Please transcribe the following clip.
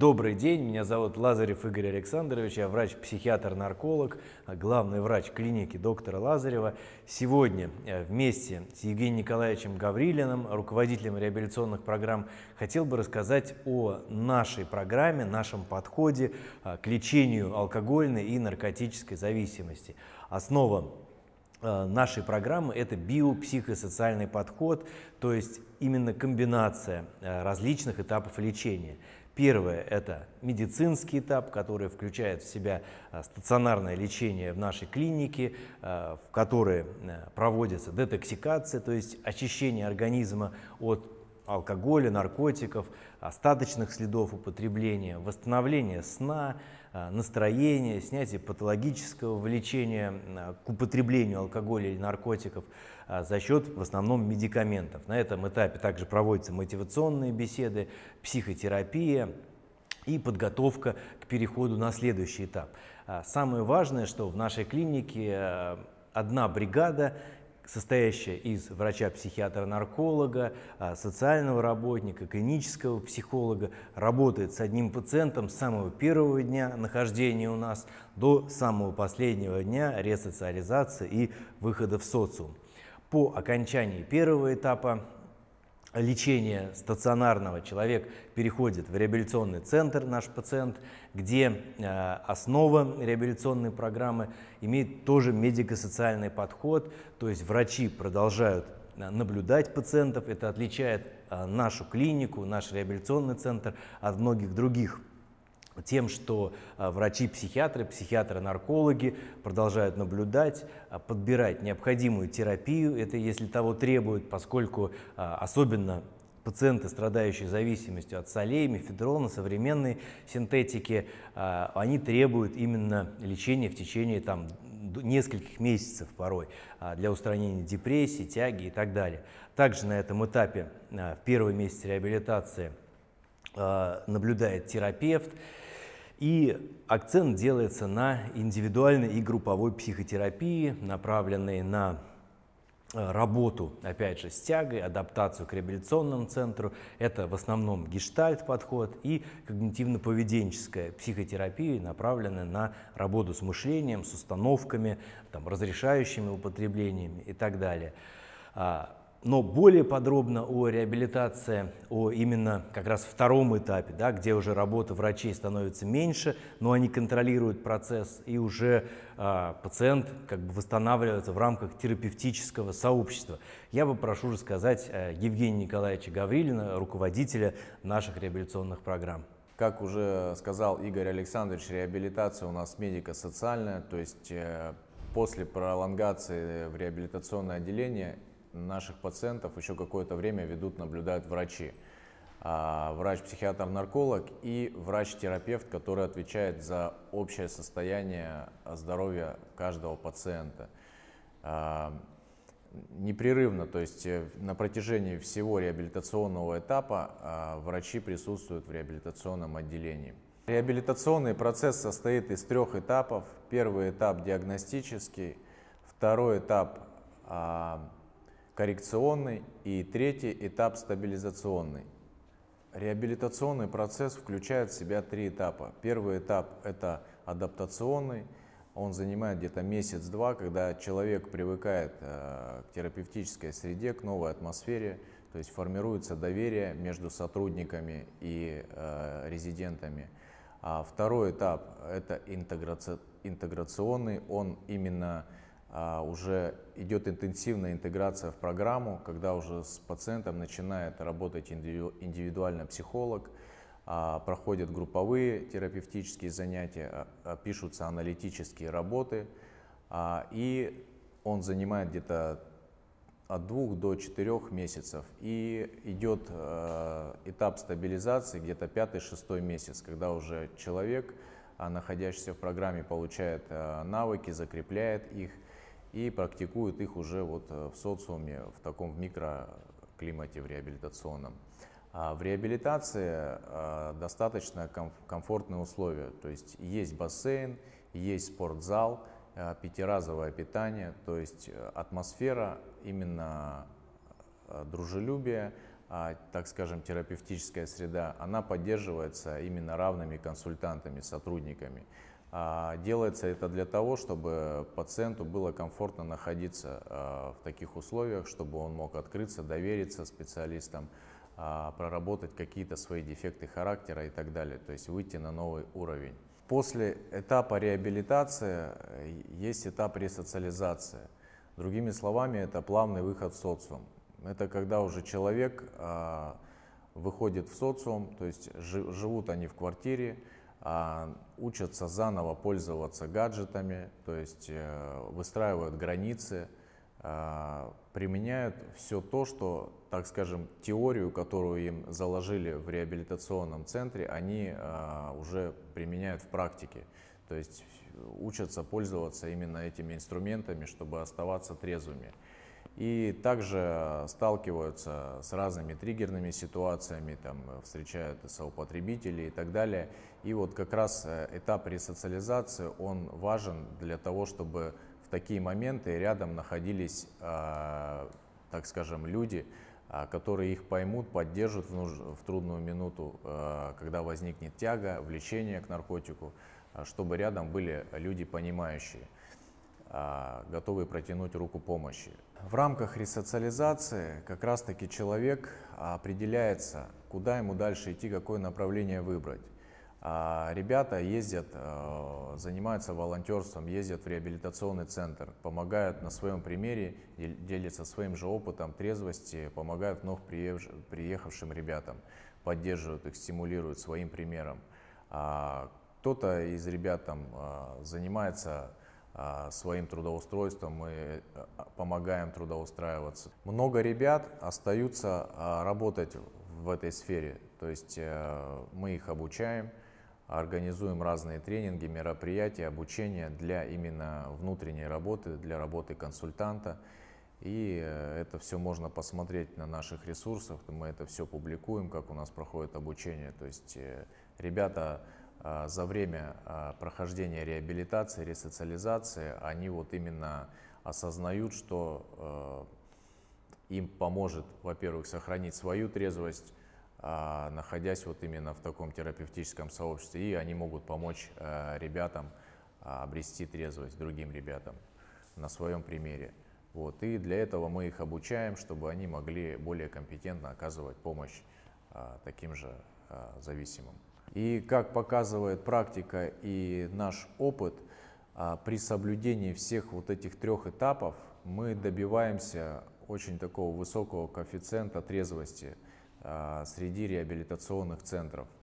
Добрый день, меня зовут Лазарев Игорь Александрович, я врач-психиатр-нарколог, а главный врач клиники доктора Лазарева. Сегодня э, вместе с Евгением Николаевичем Гаврилиным, руководителем реабилитационных программ, хотел бы рассказать о нашей программе, нашем подходе э, к лечению алкогольной и наркотической зависимости. Основа э, нашей программы – это биопсихосоциальный подход, то есть именно комбинация различных этапов лечения – Первое – это медицинский этап, который включает в себя а, стационарное лечение в нашей клинике, а, в которой а, проводится детоксикация, то есть очищение организма от алкоголя, наркотиков, остаточных следов употребления, восстановление сна, э, настроения, снятие патологического влечения э, к употреблению алкоголя или наркотиков э, за счет в основном медикаментов. На этом этапе также проводятся мотивационные беседы, психотерапия и подготовка к переходу на следующий этап. Самое важное, что в нашей клинике одна бригада состоящая из врача-психиатра-нарколога, а, социального работника, клинического психолога, работает с одним пациентом с самого первого дня нахождения у нас до самого последнего дня ресоциализации и выхода в социум. По окончании первого этапа лечения стационарного человек переходит в реабилитационный центр, наш пациент, где э, основа реабилитационной программы имеет тоже медико-социальный подход, то есть врачи продолжают э, наблюдать пациентов, это отличает э, нашу клинику, наш реабилитационный центр от многих других тем, что а, врачи-психиатры, психиатры-наркологи продолжают наблюдать, а, подбирать необходимую терапию, это если того требуют, поскольку а, особенно пациенты, страдающие зависимостью от солей, мефедрона, современной синтетики, они требуют именно лечения в течение там, нескольких месяцев порой для устранения депрессии, тяги и так далее. Также на этом этапе в первый месяц реабилитации – а, наблюдает терапевт, и акцент делается на индивидуальной и групповой психотерапии, направленной на а, работу, опять же, с тягой, адаптацию к реабилитационному центру. Это в основном гештальт-подход и когнитивно-поведенческая психотерапия, направленная на работу с мышлением, с установками, там, разрешающими употреблениями и так далее. А, но более подробно о реабилитации, о именно как раз втором этапе, да, где уже работа врачей становится меньше, но они контролируют процесс, и уже э, пациент как бы восстанавливается в рамках терапевтического сообщества. Я бы прошу рассказать э, Евгения Николаевича Гаврилина, руководителя наших реабилитационных программ. Как уже сказал Игорь Александрович, реабилитация у нас медико-социальная, то есть э, после пролонгации в реабилитационное отделение наших пациентов еще какое-то время ведут, наблюдают врачи. А, врач-психиатр-нарколог и врач-терапевт, который отвечает за общее состояние здоровья каждого пациента. А, непрерывно, то есть э, на протяжении всего реабилитационного этапа а, врачи присутствуют в реабилитационном отделении. Реабилитационный процесс состоит из трех этапов. Первый этап диагностический, второй этап коррекционный и третий этап стабилизационный. Реабилитационный процесс включает в себя три этапа. Первый этап – это адаптационный, он занимает где-то месяц-два, когда человек привыкает э, к терапевтической среде, к новой атмосфере, то есть формируется доверие между сотрудниками и э, резидентами. А второй этап – это интеграционный, он именно а, уже идет интенсивная интеграция в программу, когда уже с пациентом начинает работать индивидуально психолог, а, проходят групповые терапевтические занятия, а, пишутся аналитические работы, и он занимает где-то от двух до четырех месяцев. И идет этап стабилизации где-то пятый-шестой месяц, когда уже человек, находящийся в программе, получает навыки, закрепляет их – и практикуют их уже вот э, в социуме, в таком в микроклимате, в реабилитационном. А в реабилитации э, достаточно комфортные условия, то есть есть бассейн, есть спортзал, э, пятиразовое питание, то есть атмосфера именно дружелюбия, а, так скажем, терапевтическая среда, она поддерживается именно равными консультантами, сотрудниками. А, делается это для того, чтобы пациенту было комфортно находиться а, в таких условиях, чтобы он мог открыться, довериться специалистам, а, проработать какие-то свои дефекты характера и так далее, то есть выйти на новый уровень. После этапа реабилитации э, есть этап ресоциализации. Другими словами, это плавный выход в социум. Это когда уже человек выходит в социум, то есть живут они в квартире, а, учатся заново пользоваться гаджетами, то есть э, выстраивают границы, а, применяют все то, что, так скажем, теорию, которую им заложили в реабилитационном центре, они а, уже применяют в практике. То есть учатся пользоваться именно этими инструментами, чтобы оставаться трезвыми и также сталкиваются с разными триггерными ситуациями, там, встречают со и так далее. И вот как раз э, этап ресоциализации, он важен для того, чтобы в такие моменты рядом находились, э, так скажем, люди, э, которые их поймут, поддержат в, нуж... в трудную минуту, когда возникнет тяга, влечение к наркотику, чтобы рядом были люди понимающие. А, готовы протянуть руку помощи. В рамках ресоциализации как раз-таки человек определяется, куда ему дальше идти, какое направление выбрать. А, ребята ездят, э, занимаются волонтерством, ездят в реабилитационный центр, помогают на своем примере, делятся своим же опытом трезвости, помогают вновь приехавшим ребятам, поддерживают их, стимулируют своим примером. А, кто-то из ребят там занимается а, своим трудоустройством, мы а, помогаем трудоустраиваться. Много ребят остаются а, работать в этой сфере, то есть э, мы их обучаем, организуем разные тренинги, мероприятия, обучение для именно внутренней работы, для работы консультанта. И э, это все можно посмотреть на наших ресурсах, мы это все публикуем, как у нас проходит обучение. То есть э, ребята а, за время а, прохождения реабилитации, ресоциализации, они вот именно осознают, что а, им поможет, во-первых, сохранить свою трезвость, находясь вот именно в таком терапевтическом сообществе, и они могут помочь ребятам обрести трезвость другим ребятам на своем примере. Вот. И для этого мы их обучаем, чтобы они могли более компетентно оказывать помощь таким же зависимым. И как показывает практика и наш опыт, а, при соблюдении всех вот этих трех этапов мы добиваемся очень такого высокого коэффициента трезвости а, среди реабилитационных центров.